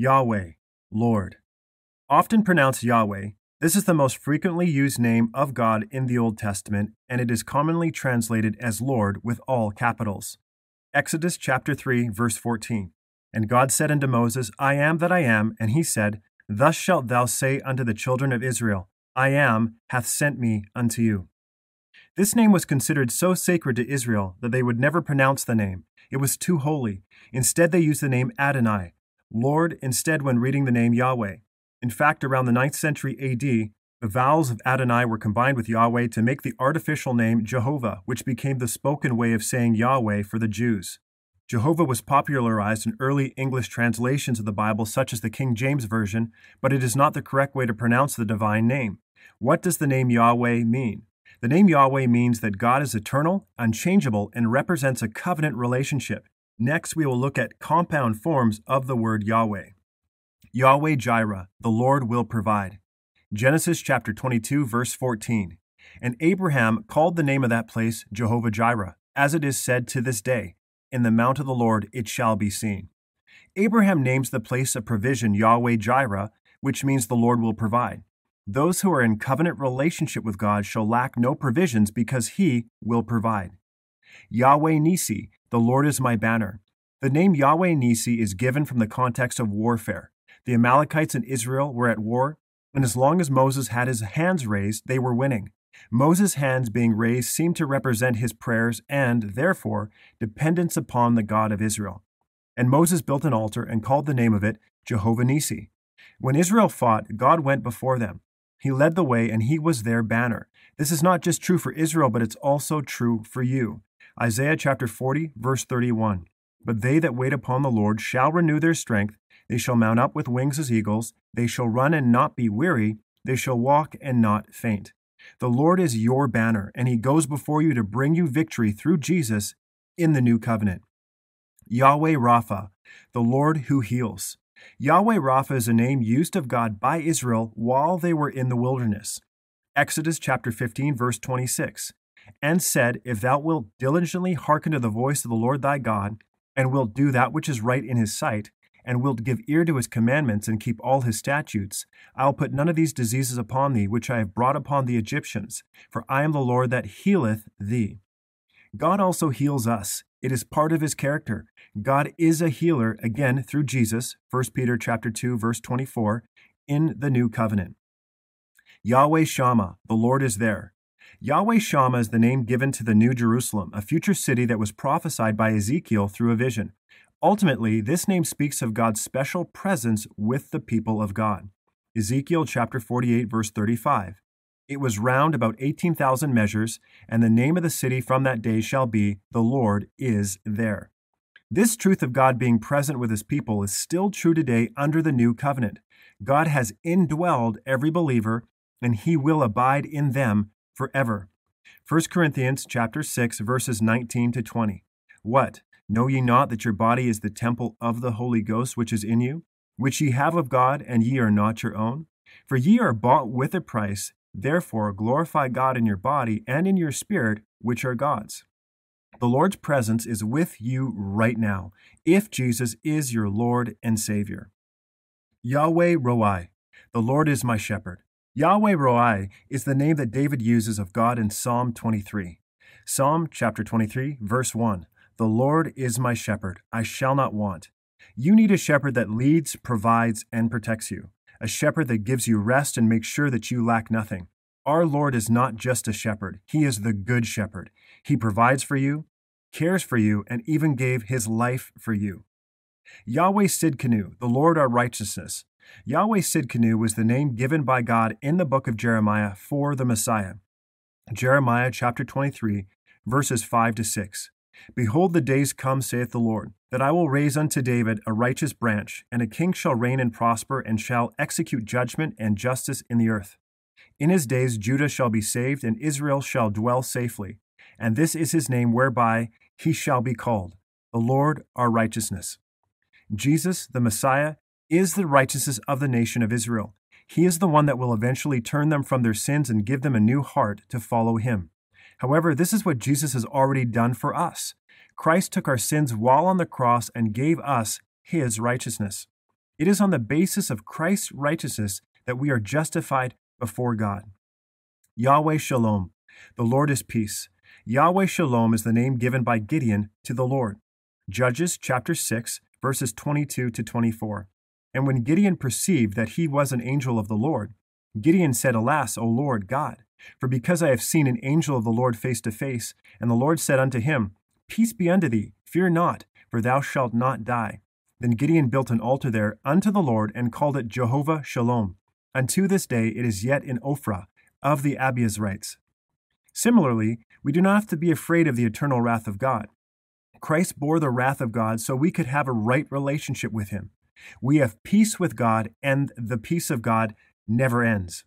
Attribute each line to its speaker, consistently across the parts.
Speaker 1: Yahweh, Lord. Often pronounced Yahweh, this is the most frequently used name of God in the Old Testament, and it is commonly translated as Lord with all capitals. Exodus chapter 3 verse 14. And God said unto Moses, I am that I am, and he said, Thus shalt thou say unto the children of Israel, I am hath sent me unto you. This name was considered so sacred to Israel that they would never pronounce the name. It was too holy. Instead, they used the name Adonai, Lord instead when reading the name Yahweh. In fact, around the 9th century AD, the vowels of Adonai were combined with Yahweh to make the artificial name Jehovah, which became the spoken way of saying Yahweh for the Jews. Jehovah was popularized in early English translations of the Bible, such as the King James Version, but it is not the correct way to pronounce the divine name. What does the name Yahweh mean? The name Yahweh means that God is eternal, unchangeable, and represents a covenant relationship. Next, we will look at compound forms of the word Yahweh. Yahweh Jireh, the Lord will provide. Genesis chapter 22, verse 14. And Abraham called the name of that place Jehovah Jireh, as it is said to this day, In the mount of the Lord it shall be seen. Abraham names the place of provision Yahweh Jireh, which means the Lord will provide. Those who are in covenant relationship with God shall lack no provisions because he will provide. Yahweh Nisi, the Lord is my banner. The name Yahweh Nisi is given from the context of warfare. The Amalekites and Israel were at war, and as long as Moses had his hands raised, they were winning. Moses' hands being raised seemed to represent his prayers and, therefore, dependence upon the God of Israel. And Moses built an altar and called the name of it Jehovah Nisi. When Israel fought, God went before them. He led the way and he was their banner. This is not just true for Israel, but it's also true for you. Isaiah chapter 40, verse 31. But they that wait upon the Lord shall renew their strength. They shall mount up with wings as eagles. They shall run and not be weary. They shall walk and not faint. The Lord is your banner, and he goes before you to bring you victory through Jesus in the new covenant. Yahweh Rapha, the Lord who heals. Yahweh Rapha is a name used of God by Israel while they were in the wilderness. Exodus chapter 15 verse 26 and said, If thou wilt diligently hearken to the voice of the Lord thy God, and wilt do that which is right in his sight, and wilt give ear to his commandments, and keep all his statutes, I will put none of these diseases upon thee, which I have brought upon the Egyptians, for I am the Lord that healeth thee. God also heals us. It is part of his character. God is a healer again through Jesus, 1 Peter chapter 2 verse 24, in the new covenant. Yahweh Shammah, the Lord is there. Yahweh Shama is the name given to the New Jerusalem, a future city that was prophesied by Ezekiel through a vision. Ultimately, this name speaks of God's special presence with the people of God. Ezekiel chapter 48 verse 35. It was round about 18,000 measures, and the name of the city from that day shall be The Lord is there. This truth of God being present with his people is still true today under the new covenant. God has indwelled every believer, and he will abide in them forever. 1 Corinthians chapter 6 verses 19 to 20. What? Know ye not that your body is the temple of the Holy Ghost which is in you, which ye have of God, and ye are not your own? For ye are bought with a price, therefore glorify God in your body and in your spirit, which are God's. The Lord's presence is with you right now, if Jesus is your Lord and Savior. Yahweh Roai, the Lord is my shepherd. Yahweh Roi is the name that David uses of God in Psalm 23. Psalm chapter 23, verse 1 The Lord is my shepherd, I shall not want. You need a shepherd that leads, provides, and protects you, a shepherd that gives you rest and makes sure that you lack nothing. Our Lord is not just a shepherd, He is the good shepherd. He provides for you, cares for you, and even gave His life for you. Yahweh Sidkenu, the Lord our righteousness, Yahweh Sidkenu was the name given by God in the book of Jeremiah for the Messiah. Jeremiah chapter 23, verses 5 to 6. Behold, the days come, saith the Lord, that I will raise unto David a righteous branch, and a king shall reign and prosper, and shall execute judgment and justice in the earth. In his days Judah shall be saved, and Israel shall dwell safely. And this is his name whereby he shall be called, the Lord our righteousness. Jesus, the Messiah, is the righteousness of the nation of Israel. He is the one that will eventually turn them from their sins and give them a new heart to follow him. However, this is what Jesus has already done for us. Christ took our sins while on the cross and gave us his righteousness. It is on the basis of Christ's righteousness that we are justified before God. Yahweh Shalom, the Lord is peace. Yahweh Shalom is the name given by Gideon to the Lord. Judges chapter 6, verses 22 to 24. And when Gideon perceived that he was an angel of the Lord, Gideon said, Alas, O Lord God, for because I have seen an angel of the Lord face to face, and the Lord said unto him, Peace be unto thee, fear not, for thou shalt not die. Then Gideon built an altar there unto the Lord, and called it Jehovah Shalom. Unto this day it is yet in Ophrah, of the Abiezrites. Similarly, we do not have to be afraid of the eternal wrath of God. Christ bore the wrath of God so we could have a right relationship with him. We have peace with God, and the peace of God never ends.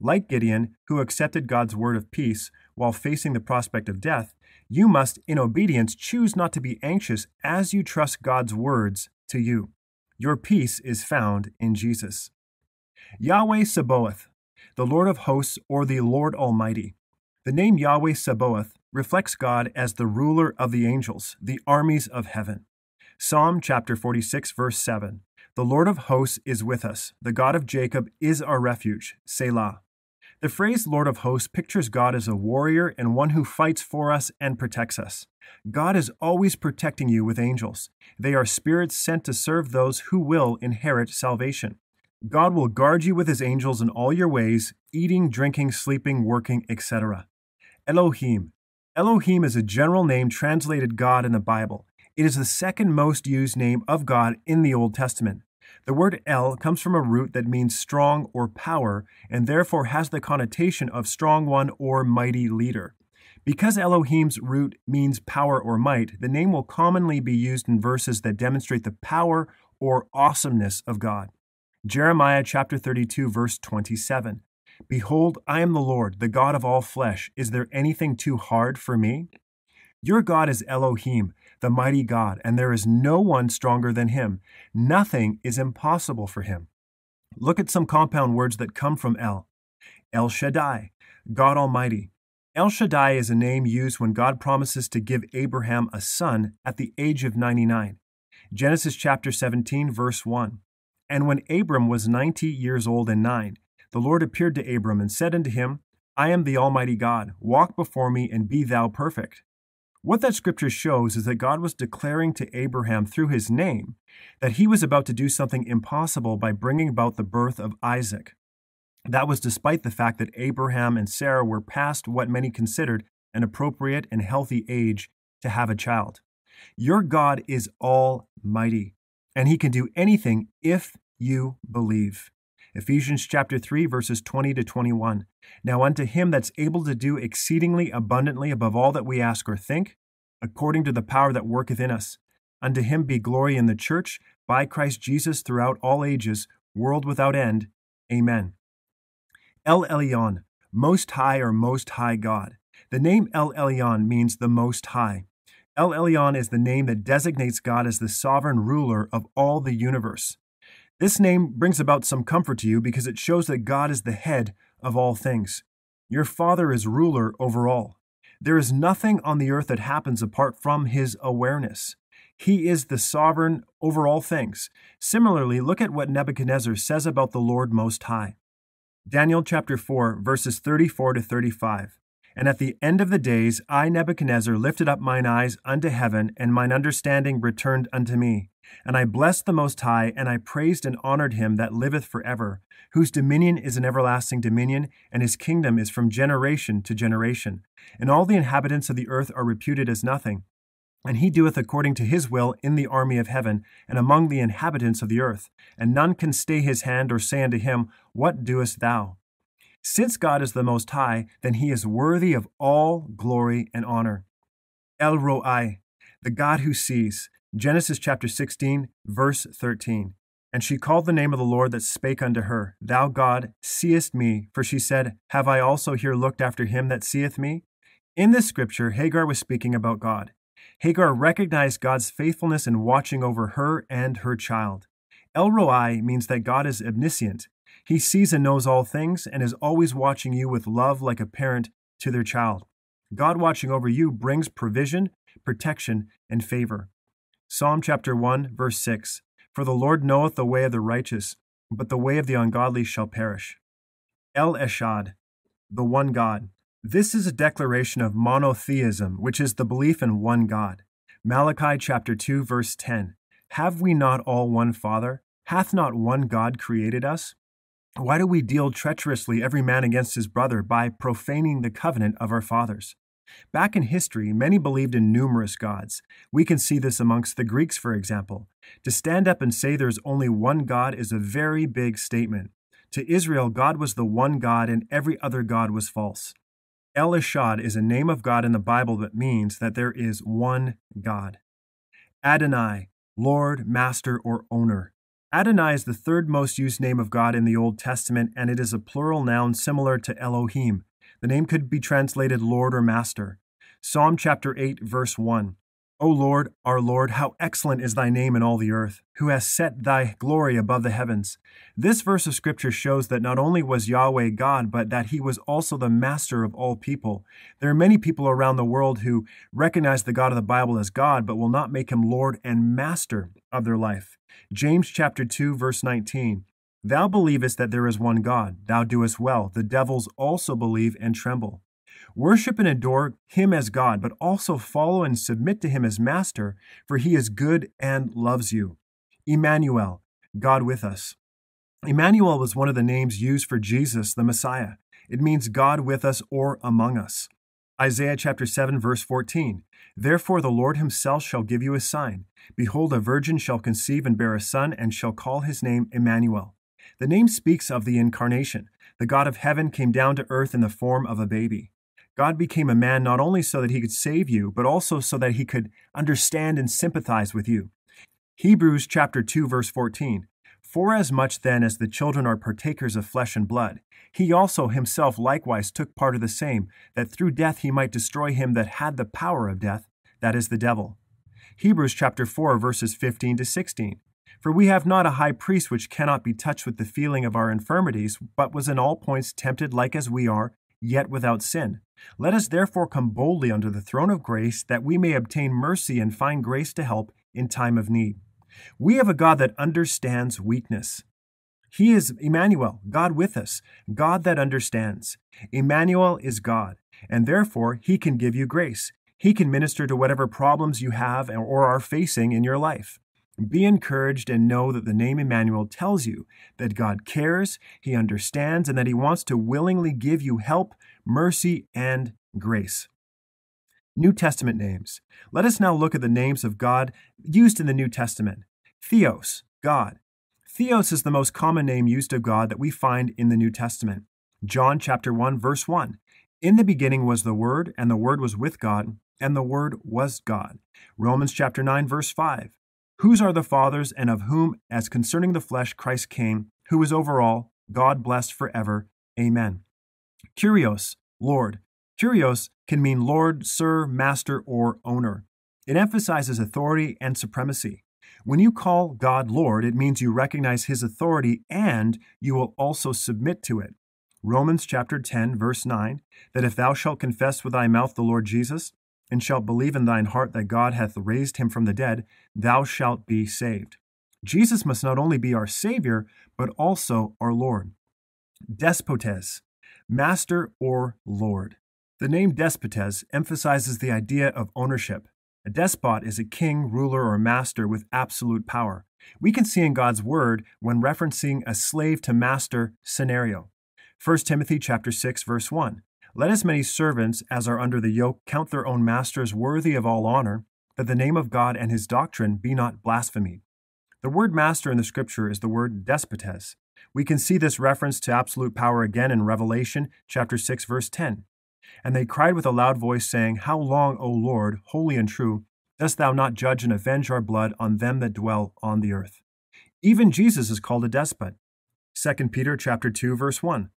Speaker 1: Like Gideon, who accepted God's word of peace while facing the prospect of death, you must, in obedience, choose not to be anxious as you trust God's words to you. Your peace is found in Jesus. Yahweh Sabaoth, the Lord of hosts or the Lord Almighty. The name Yahweh Sabaoth reflects God as the ruler of the angels, the armies of heaven. Psalm chapter 46, verse 7. The Lord of hosts is with us. The God of Jacob is our refuge. Selah. The phrase Lord of hosts pictures God as a warrior and one who fights for us and protects us. God is always protecting you with angels. They are spirits sent to serve those who will inherit salvation. God will guard you with his angels in all your ways, eating, drinking, sleeping, working, etc. Elohim. Elohim is a general name translated God in the Bible. It is the second most used name of God in the Old Testament. The word El comes from a root that means strong or power, and therefore has the connotation of strong one or mighty leader. Because Elohim's root means power or might, the name will commonly be used in verses that demonstrate the power or awesomeness of God. Jeremiah chapter 32 verse 27. Behold, I am the Lord, the God of all flesh. Is there anything too hard for me? Your God is Elohim, the mighty God, and there is no one stronger than him. Nothing is impossible for him. Look at some compound words that come from El El Shaddai, God Almighty. El Shaddai is a name used when God promises to give Abraham a son at the age of 99. Genesis chapter 17, verse 1. And when Abram was ninety years old and nine, the Lord appeared to Abram and said unto him, I am the Almighty God, walk before me and be thou perfect. What that scripture shows is that God was declaring to Abraham through his name that he was about to do something impossible by bringing about the birth of Isaac. That was despite the fact that Abraham and Sarah were past what many considered an appropriate and healthy age to have a child. Your God is almighty, and he can do anything if you believe. Ephesians chapter 3 verses 20 to 21. Now unto him that's able to do exceedingly abundantly above all that we ask or think, according to the power that worketh in us. Unto him be glory in the church by Christ Jesus throughout all ages, world without end. Amen. El Elyon, most high or most high God. The name El Elyon means the most high. El Elyon is the name that designates God as the sovereign ruler of all the universe. This name brings about some comfort to you because it shows that God is the head of all things. Your Father is ruler over all. There is nothing on the earth that happens apart from His awareness. He is the sovereign over all things. Similarly, look at what Nebuchadnezzar says about the Lord Most High. Daniel chapter 4, verses 34 to 35. And at the end of the days, I, Nebuchadnezzar, lifted up mine eyes unto heaven, and mine understanding returned unto me. And I blessed the Most High, and I praised and honored him that liveth for ever, whose dominion is an everlasting dominion, and his kingdom is from generation to generation. And all the inhabitants of the earth are reputed as nothing. And he doeth according to his will in the army of heaven, and among the inhabitants of the earth. And none can stay his hand or say unto him, What doest thou? Since God is the Most High, then he is worthy of all glory and honor. El Roi, the God who sees. Genesis chapter 16, verse 13. And she called the name of the Lord that spake unto her, Thou God, seest me, for she said, Have I also here looked after him that seeth me? In this scripture, Hagar was speaking about God. Hagar recognized God's faithfulness in watching over her and her child. El Roi means that God is omniscient, he sees and knows all things and is always watching you with love like a parent to their child. God watching over you brings provision, protection, and favor. Psalm chapter 1, verse 6 For the Lord knoweth the way of the righteous, but the way of the ungodly shall perish. El Eshad, the one God. This is a declaration of monotheism, which is the belief in one God. Malachi chapter 2, verse 10 Have we not all one Father? Hath not one God created us? Why do we deal treacherously every man against his brother by profaning the covenant of our fathers? Back in history, many believed in numerous gods. We can see this amongst the Greeks, for example. To stand up and say there's only one God is a very big statement. To Israel, God was the one God and every other God was false. El Eshad is a name of God in the Bible that means that there is one God. Adonai, Lord, Master, or Owner. Adonai is the third most used name of God in the Old Testament, and it is a plural noun similar to Elohim. The name could be translated Lord or Master. Psalm chapter 8, verse 1. O Lord, our Lord, how excellent is thy name in all the earth, who has set thy glory above the heavens. This verse of scripture shows that not only was Yahweh God, but that he was also the master of all people. There are many people around the world who recognize the God of the Bible as God, but will not make him Lord and master of their life. James chapter 2 verse 19. Thou believest that there is one God, thou doest well. The devils also believe and tremble. Worship and adore him as God, but also follow and submit to him as master, for he is good and loves you. Emmanuel, God with us. Emmanuel was one of the names used for Jesus, the Messiah. It means God with us or among us. Isaiah chapter 7 verse 14. Therefore the Lord himself shall give you a sign. Behold a virgin shall conceive and bear a son and shall call his name Emmanuel. The name speaks of the incarnation. The God of heaven came down to earth in the form of a baby. God became a man not only so that he could save you, but also so that he could understand and sympathize with you. Hebrews chapter 2 verse 14. Forasmuch then as the children are partakers of flesh and blood, he also himself likewise took part of the same, that through death he might destroy him that had the power of death, that is the devil. Hebrews chapter 4 verses 15 to 16. For we have not a high priest which cannot be touched with the feeling of our infirmities, but was in all points tempted like as we are, yet without sin. Let us therefore come boldly unto the throne of grace, that we may obtain mercy and find grace to help in time of need. We have a God that understands weakness. He is Emmanuel, God with us, God that understands. Emmanuel is God, and therefore He can give you grace. He can minister to whatever problems you have or are facing in your life. Be encouraged and know that the name Emmanuel tells you that God cares, He understands, and that He wants to willingly give you help, mercy, and grace. New Testament names. Let us now look at the names of God used in the New Testament. Theos, God. Theos is the most common name used of God that we find in the New Testament. John chapter 1 verse 1. In the beginning was the word and the word was with God and the word was God. Romans chapter 9 verse 5. Whose are the fathers and of whom as concerning the flesh Christ came, who is over all, God blessed forever. Amen. Curios, Lord. Curios can mean lord, sir, master or owner. It emphasizes authority and supremacy. When you call God Lord, it means you recognize his authority and you will also submit to it. Romans chapter 10 verse 9 that if thou shalt confess with thy mouth the Lord Jesus and shalt believe in thine heart that God hath raised him from the dead thou shalt be saved. Jesus must not only be our savior but also our Lord. Despotes, master or lord. The name despotes emphasizes the idea of ownership. A despot is a king, ruler, or master with absolute power. We can see in God's word when referencing a slave to master scenario. 1 Timothy chapter 6 verse 1. Let as many servants as are under the yoke count their own masters worthy of all honor, that the name of God and his doctrine be not blasphemed. The word master in the scripture is the word despotes. We can see this reference to absolute power again in Revelation chapter 6 verse 10. And they cried with a loud voice, saying, How long, O Lord, holy and true, dost thou not judge and avenge our blood on them that dwell on the earth? Even Jesus is called a despot. 2 Peter chapter 2 verse 1.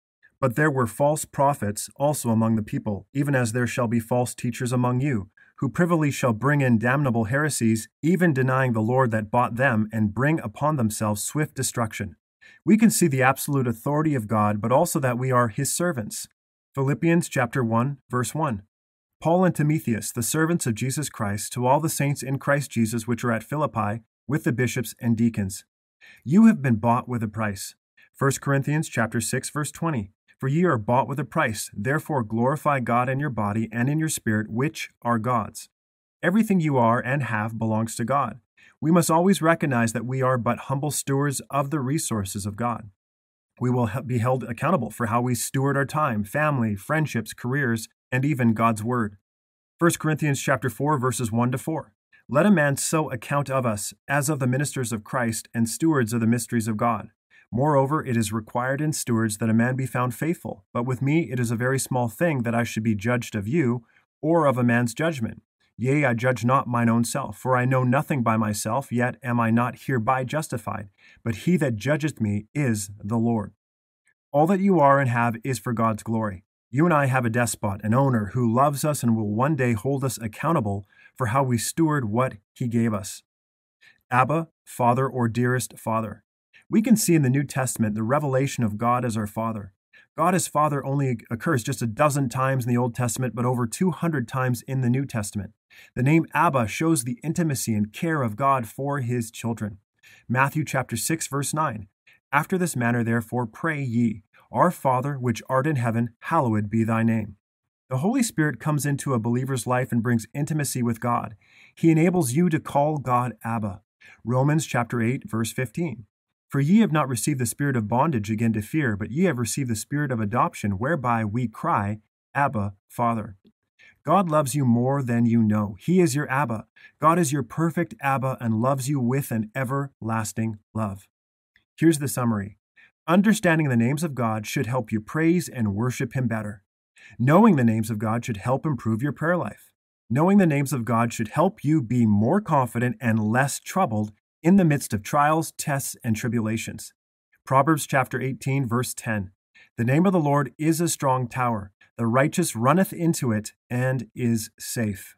Speaker 1: But there were false prophets also among the people, even as there shall be false teachers among you, who privily shall bring in damnable heresies, even denying the Lord that bought them, and bring upon themselves swift destruction. We can see the absolute authority of God, but also that we are his servants. Philippians chapter 1, verse 1. Paul and Timotheus, the servants of Jesus Christ, to all the saints in Christ Jesus which are at Philippi, with the bishops and deacons. You have been bought with a price. 1 Corinthians chapter 6 verse 20. For ye are bought with a price, therefore glorify God in your body and in your spirit which are God's. Everything you are and have belongs to God. We must always recognize that we are but humble stewards of the resources of God. We will be held accountable for how we steward our time, family, friendships, careers, and even God's word. 1 Corinthians chapter 4 verses 1 to 4. Let a man so account of us as of the ministers of Christ and stewards of the mysteries of God. Moreover, it is required in stewards that a man be found faithful, but with me it is a very small thing that I should be judged of you or of a man's judgment. Yea, I judge not mine own self, for I know nothing by myself, yet am I not hereby justified. But he that judgeth me is the Lord. All that you are and have is for God's glory. You and I have a despot, an owner, who loves us and will one day hold us accountable for how we steward what he gave us. Abba, Father, or dearest Father. We can see in the New Testament the revelation of God as our Father. God as Father only occurs just a dozen times in the Old Testament, but over 200 times in the New Testament. The name Abba shows the intimacy and care of God for his children. Matthew chapter 6 verse 9. After this manner therefore pray ye, Our Father which art in heaven, hallowed be thy name. The Holy Spirit comes into a believer's life and brings intimacy with God. He enables you to call God Abba. Romans chapter 8 verse 15. For ye have not received the spirit of bondage again to fear, but ye have received the spirit of adoption whereby we cry, Abba, Father. God loves you more than you know. He is your Abba. God is your perfect Abba and loves you with an everlasting love. Here's the summary Understanding the names of God should help you praise and worship Him better. Knowing the names of God should help improve your prayer life. Knowing the names of God should help you be more confident and less troubled in the midst of trials, tests, and tribulations. Proverbs chapter 18 verse 10. The name of the Lord is a strong tower. The righteous runneth into it and is safe.